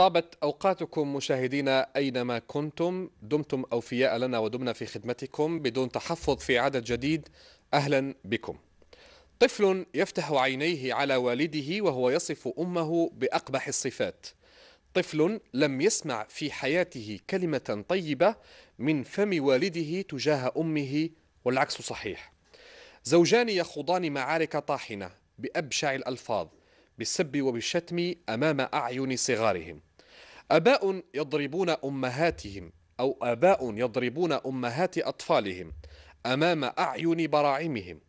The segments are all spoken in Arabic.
طابت أوقاتكم مشاهدينا أينما كنتم دمتم أوفياء لنا ودمنا في خدمتكم بدون تحفظ في عدد جديد أهلا بكم طفل يفتح عينيه على والده وهو يصف أمه بأقبح الصفات طفل لم يسمع في حياته كلمة طيبة من فم والده تجاه أمه والعكس صحيح زوجان يخوضان معارك طاحنة بأبشع الألفاظ بالسب وبالشتم أمام أعين صغارهم اباء يضربون امهاتهم او اباء يضربون امهات اطفالهم امام اعين براعمهم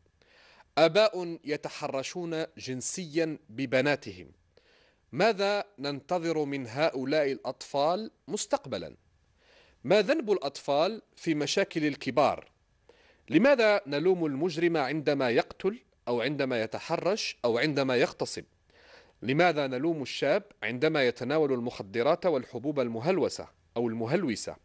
اباء يتحرشون جنسيا ببناتهم ماذا ننتظر من هؤلاء الاطفال مستقبلا ما ذنب الاطفال في مشاكل الكبار لماذا نلوم المجرم عندما يقتل او عندما يتحرش او عندما يغتصب لماذا نلوم الشاب عندما يتناول المخدرات والحبوب المهلوسة أو المهلوسة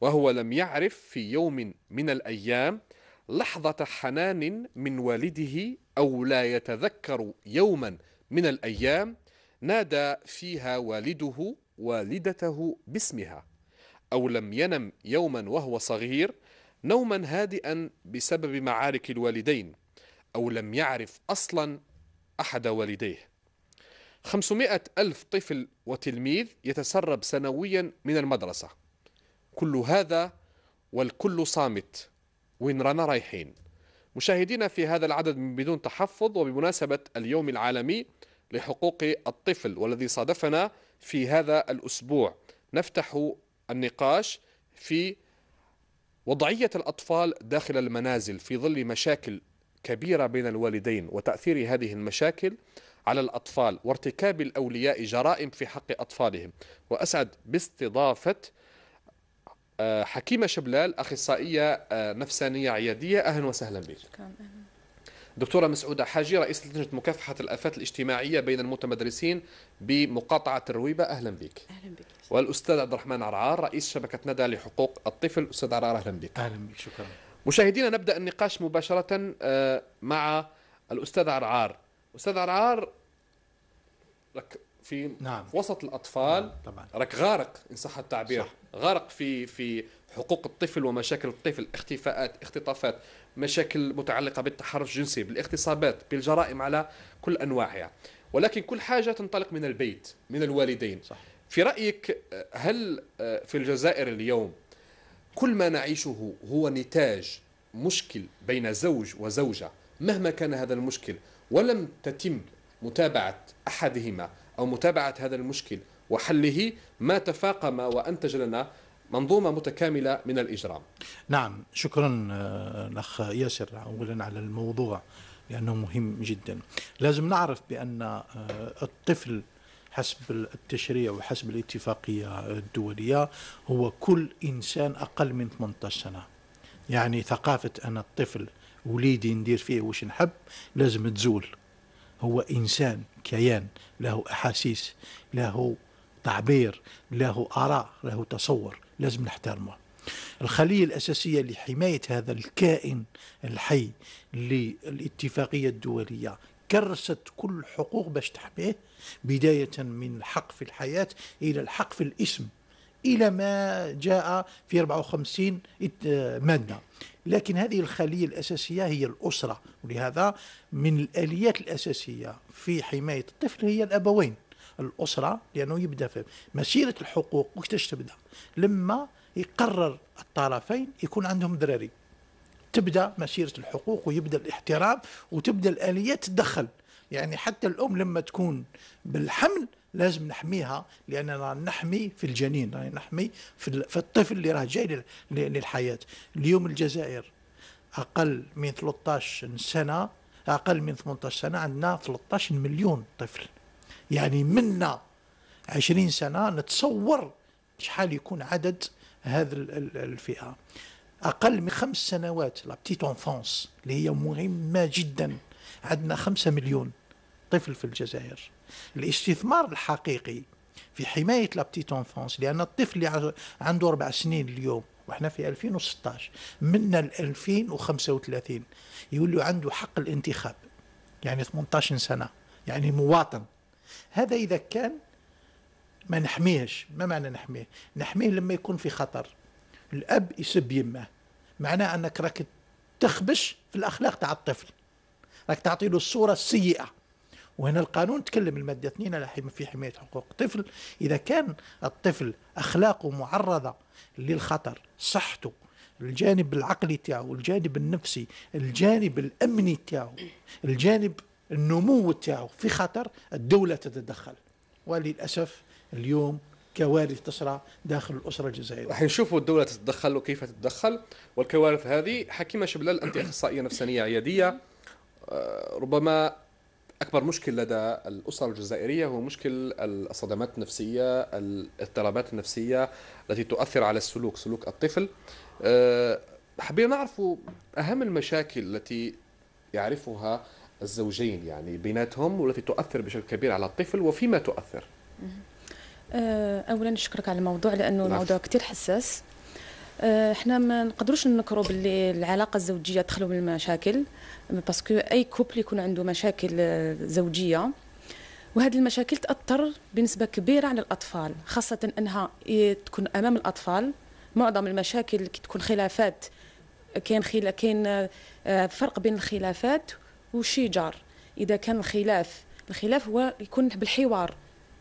وهو لم يعرف في يوم من الأيام لحظة حنان من والده أو لا يتذكر يوما من الأيام نادى فيها والده والدته باسمها أو لم ينم يوما وهو صغير نوما هادئا بسبب معارك الوالدين أو لم يعرف أصلا أحد والديه 500 ألف طفل وتلميذ يتسرب سنويا من المدرسة كل هذا والكل صامت وين رانا رايحين مشاهدينا في هذا العدد من بدون تحفظ وبمناسبة اليوم العالمي لحقوق الطفل والذي صادفنا في هذا الأسبوع نفتح النقاش في وضعية الأطفال داخل المنازل في ظل مشاكل كبيرة بين الوالدين وتأثير هذه المشاكل على الأطفال وارتكاب الأولياء جرائم في حق أطفالهم وأسعد باستضافة آه، حكيمة شبلال أخصائية آه، نفسانية عيادية أهلا وسهلا بك شكرا دكتورة مسعودة حاجي رئيس لجنة مكافحة الآفات الاجتماعية بين المتمدرسين بمقاطعة الرويبة أهلا بك أهلا بك والأستاذ عبد الرحمن عرعار رئيس شبكة ندى لحقوق الطفل أستاذ عرعار أهلا بك أهلا بك شكرا مشاهدينا نبدأ النقاش مباشرة آه، مع الأستاذ عرعار أستاذ عرعار لك في نعم. وسط الاطفال نعم. راك غارق ان صح التعبير صح. غارق في في حقوق الطفل ومشاكل الطفل اختفاءات اختطافات مشاكل متعلقه بالتحرش الجنسي بالاغتصابات بالجرائم على كل انواعها ولكن كل حاجه تنطلق من البيت من الوالدين صح. في رايك هل آه، في الجزائر اليوم كل ما نعيشه هو نتاج مشكل بين زوج وزوجه مهما كان هذا المشكل ولم تتم متابعة أحدهما أو متابعة هذا المشكل وحله ما تفاقم وأنتج لنا منظومة متكاملة من الإجرام نعم شكرا آه، الأخ ياسر أولا على الموضوع لأنه مهم جدا لازم نعرف بأن آه، الطفل حسب التشريع وحسب الاتفاقية الدولية هو كل إنسان أقل من 18 سنة يعني ثقافة أنا الطفل وليدي ندير فيه واش نحب لازم تزول هو إنسان كيان له أحاسيس له تعبير له آراء له تصور لازم نحترمه الخلية الأساسية لحماية هذا الكائن الحي للاتفاقية الدولية كرست كل حقوق باش تحميه بداية من الحق في الحياة إلى الحق في الاسم إلى ما جاء في 54 مادة لكن هذه الخلية الأساسية هي الأسرة ولهذا من الآليات الأساسية في حماية الطفل هي الأبوين الأسرة لأنه يبدأ في مسيرة الحقوق وكيفاش تبدأ لما يقرر الطرفين يكون عندهم دراري تبدأ مسيرة الحقوق ويبدأ الاحترام وتبدأ الآليات تدخل يعني حتى الأم لما تكون بالحمل لازم نحميها لأننا نحمي في الجنين راني نحمي في الطفل اللي راه جاي للحياة اليوم الجزائر أقل من 13 سنة أقل من 18 سنة عندنا 13 مليون طفل يعني منا 20 سنة نتصور شحال يكون عدد هذه الفئة أقل من خمس سنوات لا بتيت اونفونس اللي هي مهمة جدا عندنا خمسة مليون طفل في الجزائر الاستثمار الحقيقي في حماية لابتيت انفونس لأن الطفل اللي عنده أربع سنين اليوم وإحنا في 2016 من 2035 يولي عنده حق الانتخاب يعني 18 سنة يعني مواطن هذا إذا كان ما نحميهش ما معنى نحميه نحميه لما يكون في خطر الأب يسب يمه معناه أنك راك تخبش في الأخلاق تاع الطفل راك تعطي له الصورة السيئة وهنا القانون تكلم المادة 2 في حماية حقوق الطفل إذا كان الطفل أخلاقه معرضة للخطر صحته الجانب العقلي تاعو الجانب النفسي الجانب الأمني تاعو الجانب النمو تاعو في خطر الدولة تتدخل وللأسف اليوم كوارث تصرع داخل الاسره الجزائريه. راح نشوفوا الدوله تتدخل وكيف تتدخل والكوارث هذه حكيمه شبلال انت اخصائيه نفسانيه عياديه آه، ربما أكبر مشكل لدى الأسر الجزائرية هو مشكل الصدمات النفسية الاضطرابات النفسية التي تؤثر على السلوك سلوك الطفل آه، حبينا نعرف أهم المشاكل التي يعرفها الزوجين يعني بيناتهم والتي تؤثر بشكل كبير على الطفل وفيما تؤثر آه، اولا نشكرك على الموضوع لانه نعم. الموضوع كثير حساس آه، احنا ما نقدروش ننكروا باللي العلاقه الزوجيه تخلو من المشاكل باسكو اي كوبل يكون عنده مشاكل آه، زوجيه وهذه المشاكل تاثر بنسبه كبيره على الاطفال خاصه انها تكون امام الاطفال معظم المشاكل كي تكون خلافات كاين خلا كاين آه، فرق بين الخلافات والشجار اذا كان الخلاف الخلاف هو يكون بالحوار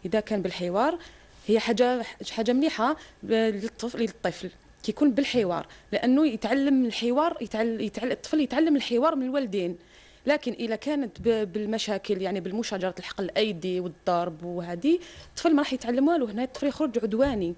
اذا كان بالحوار هي حاجه حاجه مليحه للطفل للطفل كيكون بالحوار لانه يتعلم الحوار يتعلم, يتعلم الطفل يتعلم الحوار من الوالدين لكن اذا كانت بالمشاكل يعني بالمشاجره الحقل الايدي والضرب وهذه الطفل ما راح يتعلم والو هنا الطفل يخرج عدواني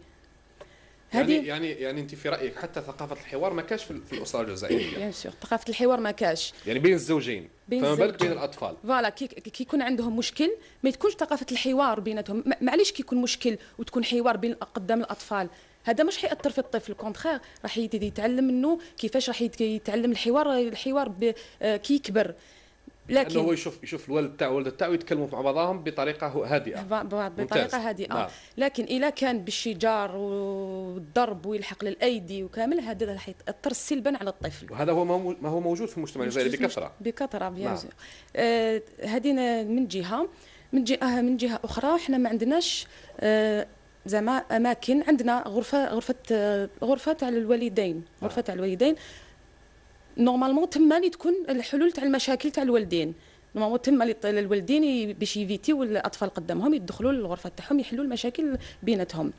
هذه يعني يعني يعني انت في رايك حتى ثقافه الحوار ما كاش في الاسره الجزائريه بيان سور ثقافه الحوار ما كاش يعني بين الزوجين بين فما بالك بين الاطفال فوالا كي كيكون عندهم مشكل ما تكونش ثقافه الحوار بيناتهم معليش كيكون مشكل وتكون حوار بين قدام الاطفال هذا مش حيأثر في الطفل كونتخير راح يتعلم منه كيفاش راح يتعلم الحوار الحوار آه، كي يكبر لكن هو يشوف يشوف الوالد تاعو والده تاعو يتكلموا مع بعضهم بطريقه هادئه بطريقه هادئه نعم. لكن اذا كان بالشجار والضرب ويلحق للايدي وكامل هذا راح يتاثر سلبا على الطفل وهذا هو ما هو موجود في المجتمع الجزائري بكثره بكثره نعم. آه، هذه من جهه من جهه آه، من جهه اخرى احنا ما عندناش آه زعما اماكن عندنا غرفه غرفه غرفه تاع الوالدين آه. غرفه تاع الوالدين نورمالمون تما اللي تكون الحلول تاع المشاكل تاع الوالدين نورمالمون تما الوالدين باش يفيتيو الاطفال قدامهم يدخلوا للغرفه تاعهم يحلوا المشاكل بيناتهم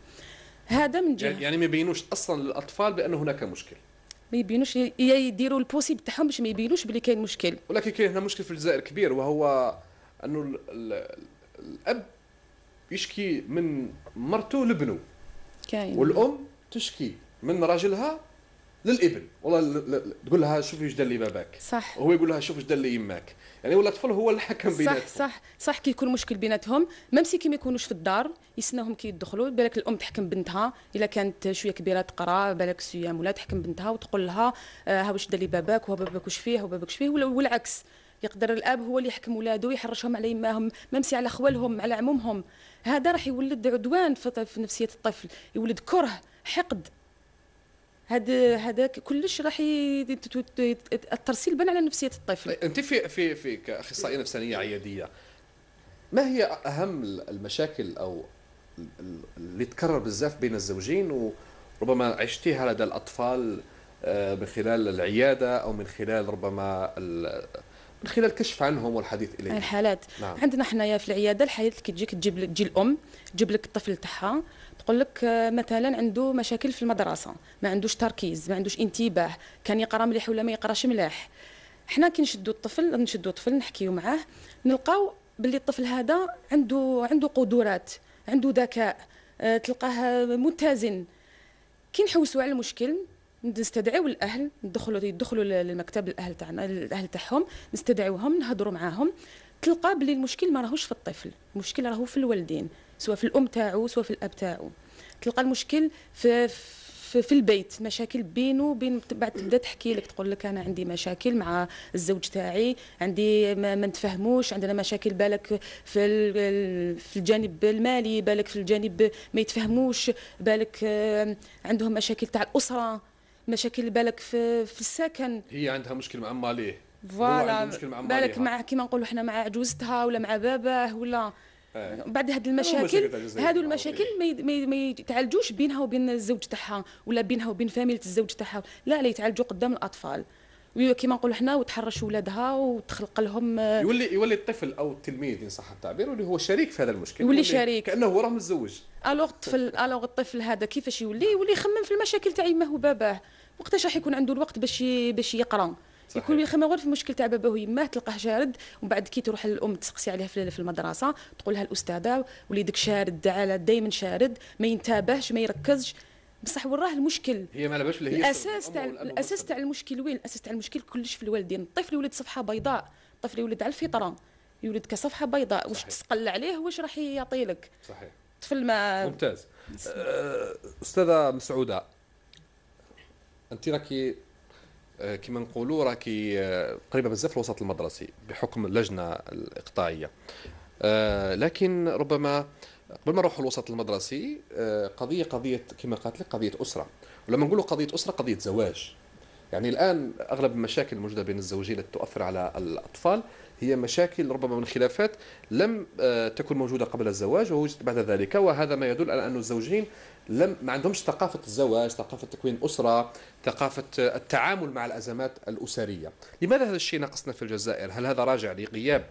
هذا من جهه يعني, يعني ما يبينوش اصلا للاطفال بان هناك مشكل ما يبينوش يديروا البوسيبل تاعهم باش ما يبينوش بلي كاين مشكل ولكن كاين هنا مشكل في الجزائر كبير وهو انه الاب يشكي من مرته لابنه كاين والام تشكي من راجلها للابن والله تقول لها شوفي ايش دار لي باباك صح وهو يقول لها شوف ايش دار لي يماك يعني ولا الطفل هو الحكم بيناتهم صح صح صح كي يكون مشكل بيناتهم ميم سي كي ما يكونوش في الدار يسناهم كي يدخلوا بالك الام تحكم بنتها الا كانت شويه كبيره تقرا بالك سيام ولا تحكم بنتها وتقول لها آه، ها واش دار لي باباك وها باباك واش فيه وباباك واش فيه والعكس يقدر الاب هو اللي يحكم ولاده ويحرشهم على يماهم ممسي على خوالهم على عمومهم هذا راح يولد عدوان في نفسيه الطفل يولد كره حقد هذا هذا كلش راح يتاثر سلبا على نفسيه الطفل انت في في في كاخصائيه نفسانيه عياديه ما هي اهم المشاكل او اللي تكرر بزاف بين الزوجين وربما عشتيها لدى الاطفال آه، من خلال العياده او من خلال ربما من خلال الكشف عنهم والحديث اليهم الحالات نعم. عندنا حنايا في العياده الحالات كي تجيك تجيب تجي الام تجيب لك الطفل تاعها تقول لك آه، مثلا عنده مشاكل في المدرسه ما عندوش تركيز ما عندوش انتباه كان يقرا مليح ولا ما يقراش ملاح حنا كي نشدوا الطفل نشدوا الطفل نحكيو معاه نلقاو باللي الطفل هذا عنده عنده قدرات عنده ذكاء آه، تلقاه متزن كي نحوسوا على المشكل نستدعيو الاهل ندخلوا يدخلوا للمكتب الاهل تاعنا الاهل تاعهم نستدعيوهم نهضروا معاهم تلقى بلي المشكل ما راهوش في الطفل المشكل راهو في الوالدين سواء في الام تاعو سواء في الاب تاعو تلقى المشكل في في, في البيت مشاكل بينه وبين بعد تبدا تحكي لك تقول لك انا عندي مشاكل مع الزوج تاعي عندي ما, ما نتفهموش عندنا مشاكل بالك في في الجانب المالي بالك في الجانب ما يتفهموش بالك عندهم مشاكل تاع الاسره مشاكل بالك في, في السكن هي عندها مشكل مع ماليه فوالا بالك مع كيما نقولوا حنا مع عجوزتها ولا مع باباه ولا آه. بعد هاد المشاكل هادو المشاكل ما يتعالجوش بينها وبين الزوج تاعها ولا بينها وبين فاميله الزوج تاعها لا لا يتعالجوا قدام الاطفال كيما نقولوا حنا وتحرش ولادها وتخلق لهم آه، يولي يولي الطفل او التلميذ ان صح التعبير واللي هو شريك في هذا المشكل يولي, يولي شريك كانه هو راه متزوج الوغ الطفل الوغ الطفل هذا كيفاش يولي يولي يخمم في المشاكل تاع يماه وباباه وقتاش راح يكون عنده الوقت باش باش يقرا صحيح. يكون يخمم غير في المشكل تاع باباه ويماه تلقاه شارد ومن بعد كي تروح للام تسقسي عليها في المدرسه تقول لها الاستاذه وليدك شارد على دائما شارد ما ينتبهش ما يركزش بصح وراه المشكل هي ما لاباش هي الاساس تاع الاساس تاع المشكل وين الاساس تاع المشكل كلش في الوالدين الطفل يولد صفحه بيضاء الطفل يولد على الفطره يولد كصفحه بيضاء واش تسقل عليه واش راح يعطي لك صحيح طفل ما ممتاز أه، استاذه مسعوده انت راكي أه، كما نقولوا راكي أه، قريبه بزاف الوسط المدرسي بحكم اللجنه الاقطاعيه لكن ربما قبل ما نروحوا الوسط المدرسي آه، قضيه قضيه كما قالت لك قضيه اسره ولما نقولوا قضيه اسره قضيه زواج يعني الان اغلب المشاكل الموجوده بين الزوجين التي تؤثر على الاطفال هي مشاكل ربما من خلافات لم آه، تكن موجوده قبل الزواج ووجدت بعد ذلك وهذا ما يدل على ان الزوجين لم ما عندهمش ثقافه الزواج، ثقافه تكوين اسره، ثقافه آه، التعامل مع الازمات الاسريه. لماذا هذا الشيء ناقصنا في الجزائر؟ هل هذا راجع لغياب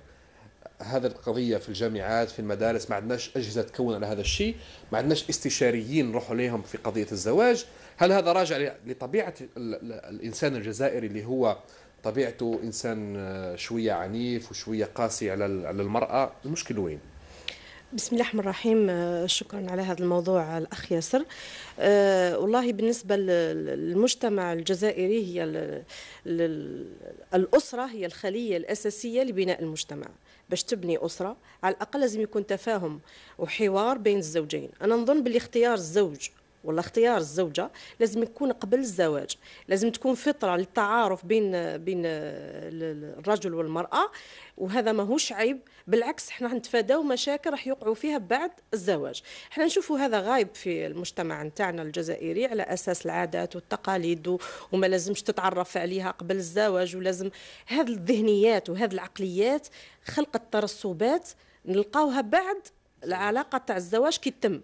هذه القضيه في الجامعات في المدارس ما عندناش اجهزه تكون على هذا الشيء ما عندناش استشاريين نروحوا لهم في قضيه الزواج هل هذا راجع لطبيعه الانسان الجزائري اللي هو طبيعته انسان آه، شويه عنيف وشويه قاسي على على المراه المشكل وين بسم الله الرحمن الرحيم آه، شكرا على هذا الموضوع الاخ ياسر آه، والله بالنسبه للمجتمع الجزائري هي الاسره هي الخليه الاساسيه لبناء المجتمع باش تبني اسره على الاقل لازم يكون تفاهم وحوار بين الزوجين انا نظن باللي اختيار الزوج ولا اختيار الزوجه لازم يكون قبل الزواج لازم تكون فطره للتعارف بين بين الرجل والمراه وهذا ماهوش عيب بالعكس احنا نتفاداو مشاكل راح يوقعوا فيها بعد الزواج احنا نشوفوا هذا غايب في المجتمع نتاعنا الجزائري على اساس العادات والتقاليد وما لازمش تتعرف عليها قبل الزواج ولازم هذه الذهنيات وهذه العقليات خلقت ترسبات نلقاوها بعد العلاقه تاع الزواج كي تم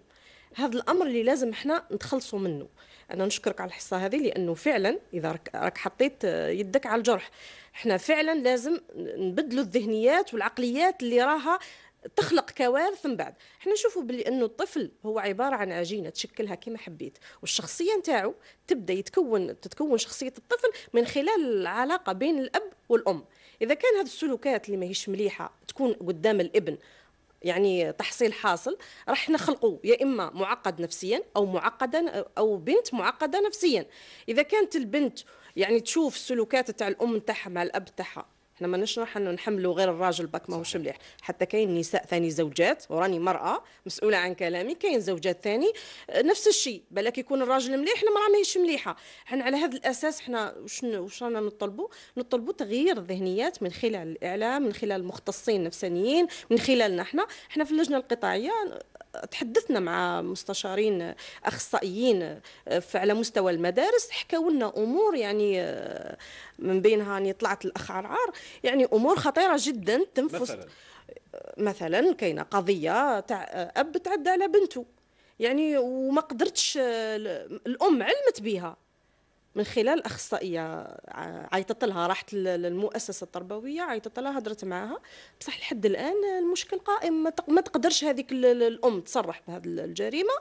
هذا الامر اللي لازم احنا نتخلصوا منه انا نشكرك على الحصه هذه لانه فعلا اذا راك حطيت آه، يدك على الجرح احنا فعلا لازم نبدلوا الذهنيات والعقليات اللي راها تخلق كوارث من بعد احنا نشوفوا بلي انه الطفل هو عباره عن عجينه تشكلها كما حبيت والشخصيه نتاعو تبدا يتكون تتكون شخصيه الطفل من خلال العلاقه بين الاب والام اذا كان هذه السلوكات اللي ماهيش مليحه تكون قدام الابن يعني تحصيل حاصل راح نخلقوا يا اما معقد نفسيا او معقدا او بنت معقده نفسيا اذا كانت البنت يعني تشوف السلوكات تاع الام تاعها مع الاب تاعها لما نشرح انه نحملوا غير الراجل باك ماهوش مليح حتى كاين نساء ثاني زوجات وراني مراه مسؤوله عن كلامي كاين زوجات ثاني آه، نفس الشيء بالك يكون الراجل مليح المراه ماهيش مليحه احنا على هذا الاساس احنا واش واش رانا نطلبوا نطلبوا تغيير الذهنيات من خلال الاعلام من خلال المختصين النفسانيين من خلالنا احنا احنا في اللجنه القطاعيه تحدثنا مع مستشارين اخصائيين على مستوى المدارس حكاو لنا امور يعني آه، من بينها اني يعني طلعت الاخ عرعار يعني امور خطيره جدا تنفس مثلا مثلا كاينه قضيه تاع آه، اب تعدى على بنته يعني وما قدرتش آه، الام علمت بها من خلال اخصائيه آه، عيطت لها راحت للمؤسسه التربويه عيطت لها هدرت معاها بصح لحد الان المشكل قائم ما تقدرش هذيك الام تصرح بهذه الجريمه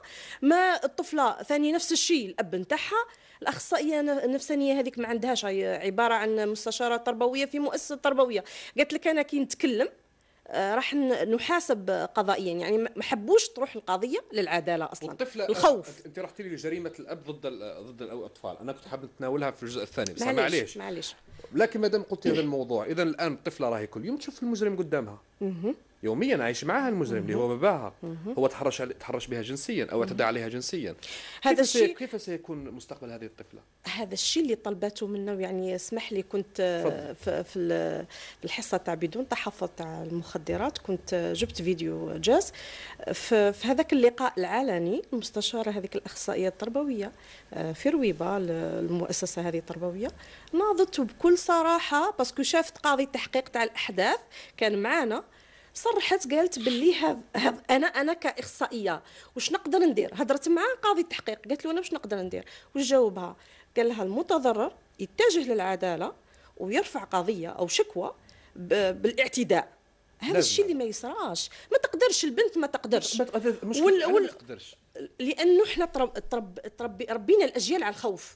ما الطفله ثاني نفس الشيء الاب نتاعها الاخصائيه النفسانيه هذيك ما عندهاش عباره عن مستشاره تربويه في مؤسسه تربويه قالت لك انا كي نتكلم آه، راح نحاسب قضائيا يعني ما حبوش تروح القضيه للعداله اصلا الطفل الخوف انت رحت لي لجريمه الاب ضد ضد الاطفال انا كنت حاب نتناولها في الجزء الثاني بس معليش معليش لكن ما دام قلتي هذا الموضوع اذا الان الطفله راهي كل يوم تشوف المجرم قدامها يوميا عايش معها المجرم اللي هو باباها هو تحرش تحرش بها جنسيا او اعتدى عليها جنسيا هذا الشيء كيف سيكون مستقبل هذه الطفله هذا الشيء اللي طلبته منا يعني اسمح لي كنت آه، فضل. في الحصه تاع بدون تحفظ تاع المخدرات كنت آه، جبت فيديو جاز في هذاك اللقاء العلني المستشاره هذيك الاخصائيه التربويه آه، في رويبه المؤسسه هذه التربويه ناضت بكل صراحه باسكو شافت قاضي التحقيق تاع الاحداث كان معنا صرحت قالت باللي هذ هذ انا انا كاخصائيه واش نقدر ندير هضرت مع قاضي التحقيق قالت له انا واش نقدر ندير واش جاوبها قال لها المتضرر يتجه للعداله ويرفع قضيه او شكوى بالاعتداء هذا الشيء اللي ما يصراش ما تقدرش البنت ما تقدرش وال... وال... ما تقدرش لانه احنا ترب... ترب... ترب... ربينا الاجيال على الخوف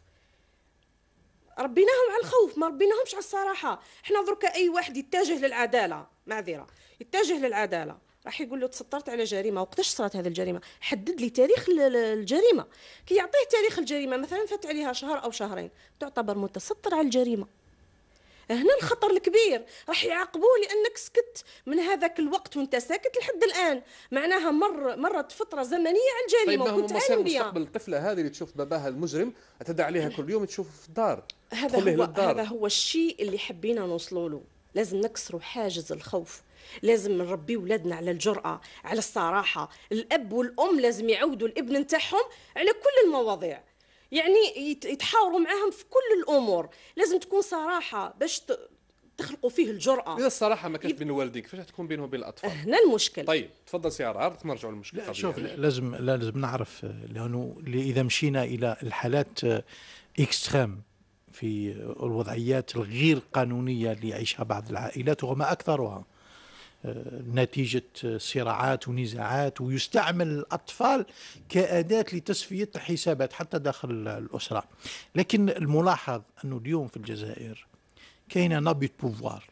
ربيناهم على الخوف ما ربيناهمش على الصراحه احنا درك اي واحد يتجه للعداله معذره يتجه للعداله راح يقول له تسطرت على جريمه وقتاش صارت هذه الجريمه حدد لي تاريخ الجريمه كي يعطيه تاريخ الجريمه مثلا فات عليها شهر او شهرين تعتبر متسطر على الجريمه هنا الخطر الكبير راح يعاقبوه لانك سكت من هذاك الوقت وانت ساكت لحد الان معناها مر مرت فتره زمنيه على الجريمه طيب وكنت هو بها مستقبل الطفله هذه اللي تشوف باباها المجرم تدعى عليها كل يوم تشوفه في الدار هذا هو هذا هو الشيء اللي حبينا نوصلوا له لازم نكسروا حاجز الخوف لازم نربي ولادنا على الجرأة على الصراحة الأب والأم لازم يعودوا الابن نتاعهم على كل المواضيع يعني يتحاوروا معاهم في كل الأمور لازم تكون صراحة باش ت... تخلقوا فيه الجرأة إذا الصراحة ما كانت بين والديك كيفاش تكون بينه وبين الأطفال هنا أه، المشكل طيب تفضل سي عرعر نرجع للمشكل لا شوف يعني. لازم لازم نعرف لأنه إذا مشينا إلى الحالات اكستريم آه، في الوضعيات الغير قانونية اللي يعيشها بعض العائلات وما أكثرها آه، نتيجة صراعات ونزاعات ويستعمل الأطفال كأداة لتسفية الحسابات حتى داخل الأسرة لكن الملاحظ أنه اليوم في الجزائر كاين نبي بوفوار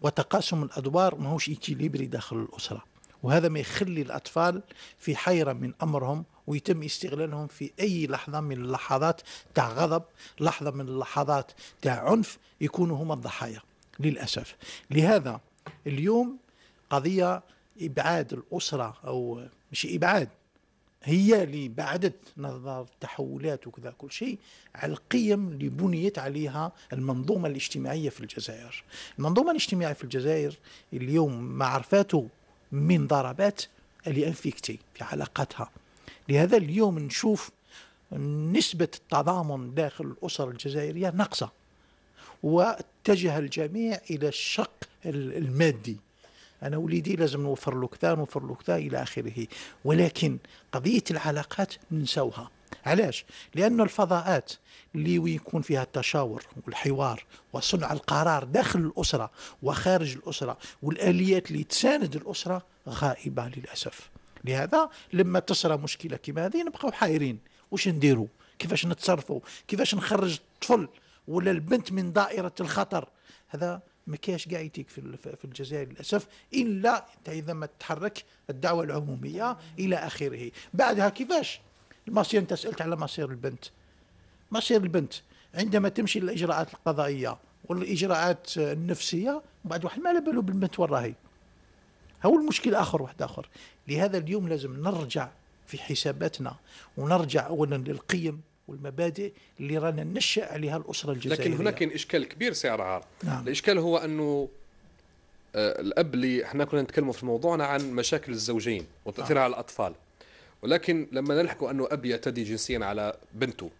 وتقاسم الأدوار ماهوش إيكيليبري داخل الأسرة وهذا ما يخلي الأطفال في حيرة من أمرهم ويتم استغلالهم في أي لحظة من اللحظات تاع غضب لحظة من اللحظات تاع عنف يكونوا هم الضحايا للأسف لهذا اليوم قضية إبعاد الأسرة أو مش إبعاد هي اللي بعدت نظر التحولات وكذا كل شيء على القيم اللي بنيت عليها المنظومة الاجتماعية في الجزائر المنظومة الاجتماعية في الجزائر اليوم ما عرفاته من ضربات الانفكتي في علاقاتها لهذا اليوم نشوف نسبة التضامن داخل الأسر الجزائرية ناقصة واتجه الجميع إلى الشق المادي أنا وليدي لازم نوفر له كذا نوفر له كذا إلى آخره ولكن قضية العلاقات ننسوها علاش؟ لأن الفضاءات اللي يكون فيها التشاور والحوار وصنع القرار داخل الأسرة وخارج الأسرة والآليات اللي تساند الأسرة غائبة للأسف لهذا لما تصرى مشكله كيما هذه نبقاو حائرين وش نديروا كيفاش نتصرفوا كيفاش نخرج الطفل ولا البنت من دائره الخطر هذا ما كاش كاع يتيك في في الجزائر للاسف الا اذا ما تتحرك الدعوه العموميه الى اخره بعدها كيفاش المصير انت سالت على مصير البنت مصير البنت عندما تمشي للاجراءات القضائيه والاجراءات النفسيه بعد واحد ما على باله بالبنت وين راهي هو المشكل آخر واحد آخر لهذا اليوم لازم نرجع في حساباتنا ونرجع أولا للقيم والمبادئ اللي رانا ننشأ عليها الأسرة الجزائرية لكن هناك إشكال كبير سي عرعار نعم. الإشكال هو أنه آه، الأب اللي احنا كنا نتكلموا في موضوعنا عن مشاكل الزوجين وتأثيرها نعم. على الأطفال ولكن لما نلحقوا أنه أب يعتدي جنسيا على بنته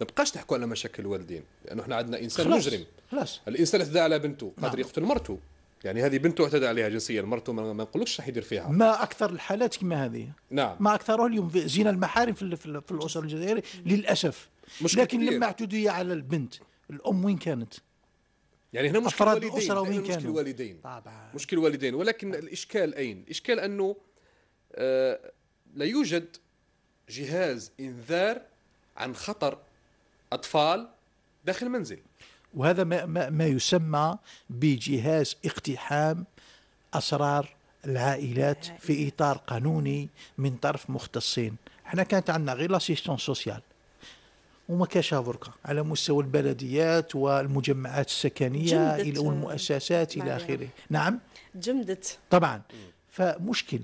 ما بقاش نحكوا على مشاكل الوالدين لانه احنا عندنا انسان خلاص. مجرم خلاص الانسان اعتدى على بنته قادر نعم. يقتل مرته يعني هذه بنته اعتدى عليها جنسيا مرته ما نقولكش راح يدير فيها ما اكثر الحالات كما هذه نعم ما اكثرها اليوم زنا المحارم في, في الاسر الجزائريه للاسف مش لكن كتير. لما اعتدي على البنت الام وين كانت؟ يعني هنا مشكل افراد الاسره وين كانوا؟ مشكل الوالدين طبعا مشكل الوالدين ولكن الاشكال اين؟ الاشكال انه آه، لا يوجد جهاز انذار عن خطر اطفال داخل المنزل وهذا ما, ما, ما يسمى بجهاز اقتحام أسرار العائلات في إطار قانوني من طرف مختصين احنا كانت عندنا غير لاسيستون سوسيال وما كاش بركة على مستوى البلديات والمجمعات السكنية إلى المؤسسات إلى آخره نعم جمدت طبعا فمشكل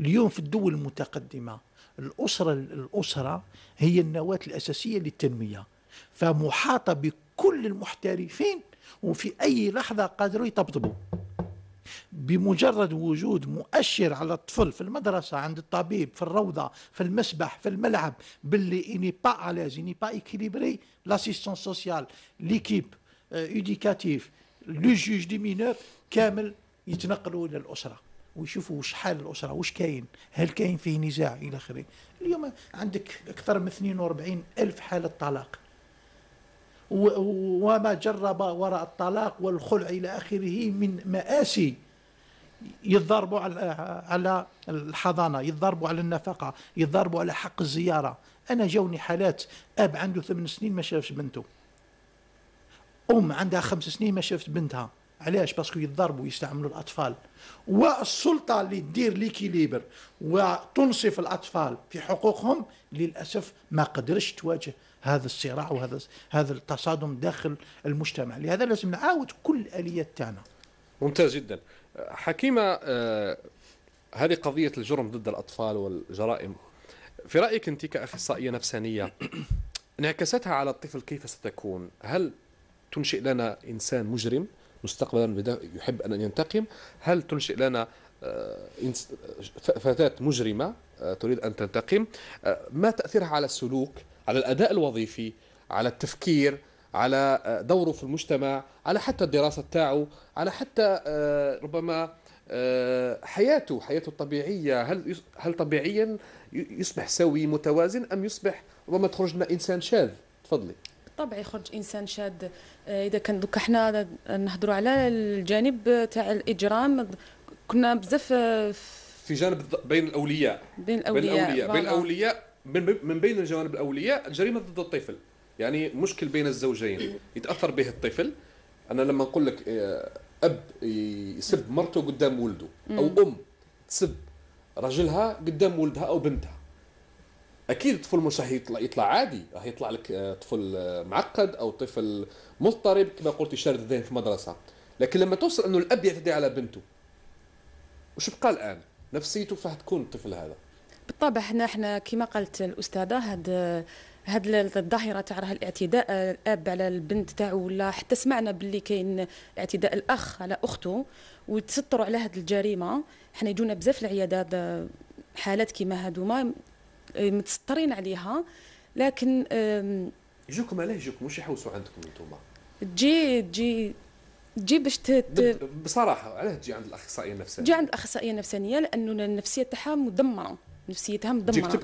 اليوم في الدول المتقدمة الأسرة الأسرة هي النواة الأساسية للتنمية فمحاطة كل المحترفين وفي أي لحظة قادروا يطبطبوا بمجرد وجود مؤشر على الطفل في المدرسة عند الطبيب في الروضة في المسبح في الملعب باللي إني با ألاز إني با إكيليبري لاسيستون سوسيال ليكيب إديكاتيف لو جوج دي مينور كامل يتنقلوا إلى الأسرة ويشوفوا وش حال الأسرة وش كاين هل كاين فيه نزاع إلى آخره اليوم عندك أكثر من 42 ألف حالة طلاق وما جرب وراء الطلاق والخلع إلى آخره من مآسي يتضاربوا على الحضانة يتضاربوا على النفقة يتضاربوا على حق الزيارة أنا جاوني حالات أب عنده ثمان سنين ما شافش بنته أم عندها خمس سنين ما شافت بنتها علاش باسكو يضربوا ويستعملوا الاطفال والسلطه اللي تدير ليكيليبر وتنصف الاطفال في حقوقهم للاسف ما قدرش تواجه هذا الصراع وهذا هذا التصادم داخل المجتمع لهذا لازم نعاود كل اليات تاعنا ممتاز جدا حكيمه آه، هذه قضيه الجرم ضد الاطفال والجرائم في رايك انت كاخصائيه نفسانيه انعكاستها على الطفل كيف ستكون هل تنشئ لنا انسان مجرم مستقبلا يحب أن ينتقم هل تنشئ لنا آه، آه، فتاة مجرمة آه، تريد أن تنتقم ما تأثيرها على السلوك على الأداء الوظيفي على التفكير على دوره في المجتمع على حتى الدراسة تاعه على حتى ربما حياته حياته الطبيعية هل هل طبيعيا يصبح سوي متوازن أم يصبح ربما تخرج لنا إنسان شاذ تفضلي بالطبع يخرج انسان شاد آه، اذا كان دوكا حنا نهضروا على الجانب تاع الاجرام كنا بزاف آه، في جانب بين الاولياء بين الاولياء بين الاولياء, بين الأولياء من بين الجوانب الاولياء الجريمه ضد الطفل يعني مشكل بين الزوجين يتاثر به الطفل انا لما نقول لك آه، اب يسب مرته قدام ولده او ام تسب رجلها قدام ولدها او بنتها اكيد الطفل مش راح يطلع يطلع عادي راح يطلع لك آه، طفل آه، معقد او طفل مضطرب كما قلت شارد الذهن في المدرسه لكن لما توصل انه الاب يعتدي على بنته وش بقى الان نفسيته راح تكون الطفل هذا بالطبع احنا احنا كما قالت الاستاذه هاد هاد الظاهره تاع الاعتداء الاب على البنت تاعو ولا حتى سمعنا باللي كاين اعتداء الاخ على اخته وتستروا على هاد الجريمه حنا يجونا بزاف العيادات آه، حالات كيما هادوما متسطرين عليها لكن يجوكم علاه يجوكم واش يحوسوا عندكم انتم تجي تجي تجي باش بصراحه علاه تجي عند الاخصائيه النفسانيه تجي عند الاخصائيه النفسانيه لانه النفسيه تاعها مدمره نفسيتها مدمره تجي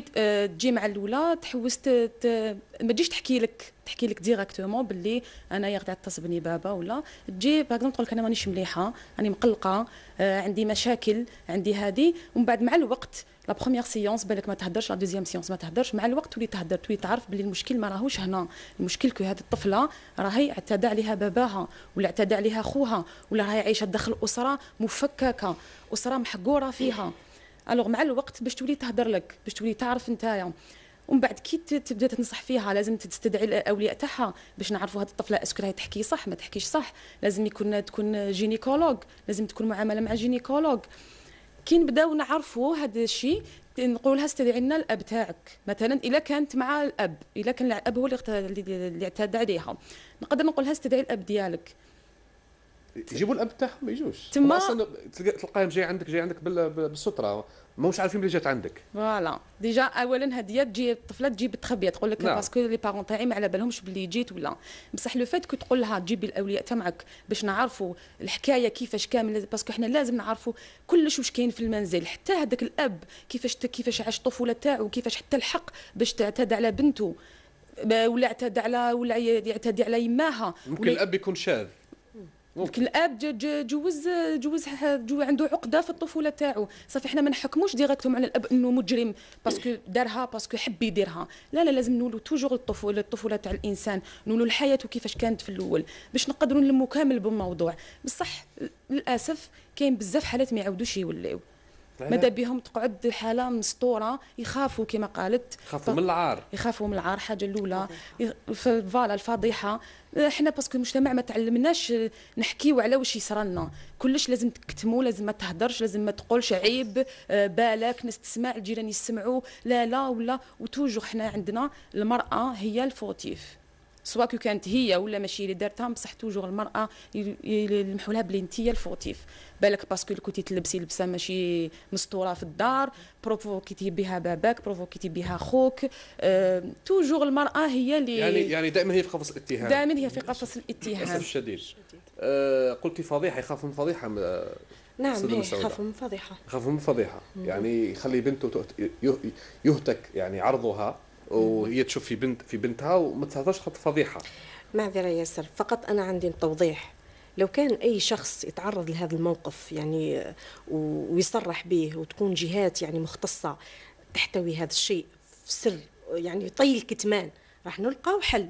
تبكي آه، تجي مع الاولى تحوس ما تجيش تحكي لك تحكي لك ديراكتومون باللي انا يا غادي عطسبني بابا ولا تجي باغ تقول لك انا مانيش مليحه راني مقلقه آه، عندي مشاكل عندي هذه ومن بعد مع الوقت لا بروميير سيونس بالك ما تهدرش لا دوزيام سيونس ما تهدرش مع الوقت تولي تهدر تولي تعرف باللي المشكل ما راهوش هنا المشكل كو هذه الطفله راهي اعتدى عليها باباها ولا اعتدى عليها خوها ولا راهي عايشه داخل اسره مفككه اسره محقوره فيها الوغ مع الوقت باش تولي تهدر لك باش تولي تعرف نتايا ومن بعد كي تبدا تنصح فيها لازم تستدعي الاولياء تاعها باش نعرفوا هذه الطفله اسكو راهي تحكي صح ما تحكيش صح لازم يكون تكون جينيكولوج لازم تكون معامله مع جينيكولوج كي نبداو نعرفوا هذا الشيء نقولها استدعي لنا الاب تاعك مثلا الا كانت مع الاب الا كان الاب هو اللي اعتدى عليها نقدر نقول لها استدعي الاب ديالك يجيبوا الاب تاعهم ما يجوش تما اصلا تلقاهم جاي عندك جاي عندك بالستره ما مش عارفين اللي جات عندك فوالا ديجا اولا هديه تجي الطفله تجي بالتخبيه تقول لك باسكو لي بارون تاعي ما على بالهمش باللي جيت ولا بصح لو فات كو تقول لها تجيبي الاولياء تاعك باش نعرفوا الحكايه كيفاش كامل باسكو حنا لازم نعرفوا كلش واش كاين في المنزل حتى هذاك الاب كيفاش كيفاش عاش الطفوله تاعو كيفاش حتى الحق باش تعتدى على بنته ولا اعتدى على ولا يعتدي على يماها ممكن الاب يكون شاذ ممكن الاب جوز جوز جو عنده عقده في الطفوله تاعو صافي حنا ما نحكموش ديريكتوم على الاب انه مجرم باسكو دارها باسكو حب يديرها لا لا لازم نولو توجور الطفوله الطفوله تاع الانسان نولو الحياه كيفاش كانت في الاول باش نقدروا نلمو كامل بالموضوع بصح للاسف كاين بزاف حالات ما يعاودوش يوليو ماذا بهم تقعد حاله مسطوره يخافوا كما قالت يخافوا من العار يخافوا من العار حاجه الاولى فوالا الفضيحه احنا باسكو المجتمع ما تعلمناش نحكيو على واش يصرالنا كلش لازم تكتموا لازم ما تهدرش لازم ما تقولش عيب آه، بالك ناس تسمع الجيران يسمعوا لا لا ولا وتوجو حنا عندنا المراه هي الفوتيف سواء كو كانت هي ولا ماشي اللي دارتها بصح توجور المراه يلمحوا لها بلي انت الفوتيف بالك باسكو كنتي تلبسي لبسه ماشي مستوره في الدار بروفوكيتي بها باباك بروفوكيتي بها خوك أه توجور المراه هي اللي يعني يعني دائما هي في قفص الاتهام دائما هي في قفص الاتهام للاسف الشديد أه قلتي فضيحه يخاف من فضيحه آه، نعم إيه، يخاف من فضيحه يخاف من فضيحه يعني يخلي بنته يهتك يعني عرضها وهي تشوف في بنت في بنتها وما تهضرش خاطر فضيحه معذره ياسر فقط انا عندي توضيح لو كان اي شخص يتعرض لهذا الموقف يعني ويصرح به وتكون جهات يعني مختصه تحتوي هذا الشيء في سر يعني طي الكتمان راح نلقاو حل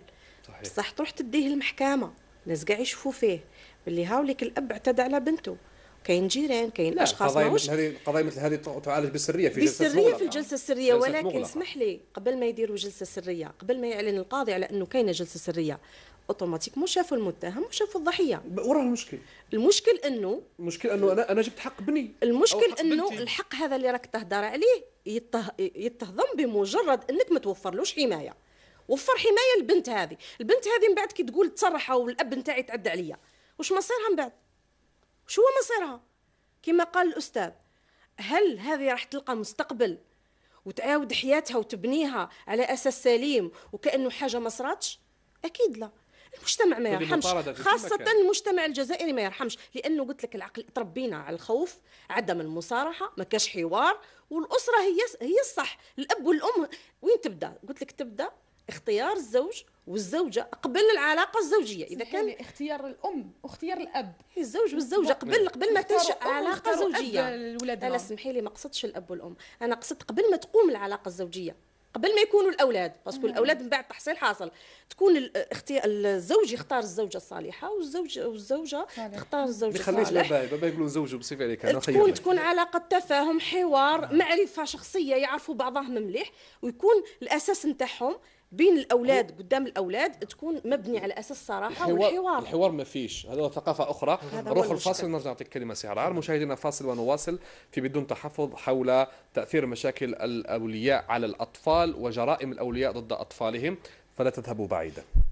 صحيح بصح تروح تديه المحكمه الناس كاع يشوفوا فيه باللي هاوليك الاب اعتدى على بنته كاين جيران كاين اشخاص قضايا مثل هذه قضايا مثل هذه تعالج بالسريه في بالسريه جلسة في الجلسه السريه جلسة ولكن اسمح لي قبل ما يديروا جلسه سريه قبل ما يعلن القاضي على انه كاينه جلسه سريه اوتوماتيك مو شافوا المتهم مو شافوا الضحيه وراه المشكل المشكل انه المشكل انه انا انا جبت حق بني المشكل انه الحق هذا اللي راك تهدر عليه يتهضم بمجرد انك ما توفرلوش حمايه وفر حمايه البنت هذه البنت هذه من بعد كي تقول تصرحوا والاب نتاعي تعدى عليا واش مصيرها من بعد شو هو مصيرها كما قال الأستاذ هل هذه راح تلقى مستقبل وتعاود حياتها وتبنيها على أساس سليم وكأنه حاجة ما صراتش أكيد لا المجتمع ما يرحمش خاصة المجتمع الجزائري ما يرحمش لأنه قلت لك العقل تربينا على الخوف عدم المصارحة ما كاش حوار والأسرة هي هي الصح الأب والأم وين تبدأ قلت لك تبدأ اختيار الزوج والزوجه قبل العلاقه الزوجيه اذا كان يعني اختيار الام واختيار الاب الزوج والزوجه قبل قبل ما تنشا علاقه زوجيه انا سمحي لي ما قصدتش الاب والام انا قصدت قبل ما تقوم العلاقه الزوجيه قبل ما يكونوا الاولاد باسكو الاولاد من بعد تحصيل حاصل تكون الاختيار الزوج يختار الزوجه الصالحه والزوج والزوجه تختار الزوج الصالح ما يخليش بابا بابا يقولوا زوج بصفه عليك انا تكون تكون علاقه تفاهم حوار نعم. معرفه شخصيه يعرفوا بعضهم مليح ويكون الاساس نتاعهم بين الاولاد قدام الاولاد تكون مبني على اساس الصراحه الحوار والحوار الحوار ما فيش هذا ثقافه اخرى نروح الفاصل نرجع نعطيك كلمه سي عرار مشاهدينا فاصل ونواصل في بدون تحفظ حول تاثير مشاكل الاولياء على الاطفال وجرائم الاولياء ضد اطفالهم فلا تذهبوا بعيدا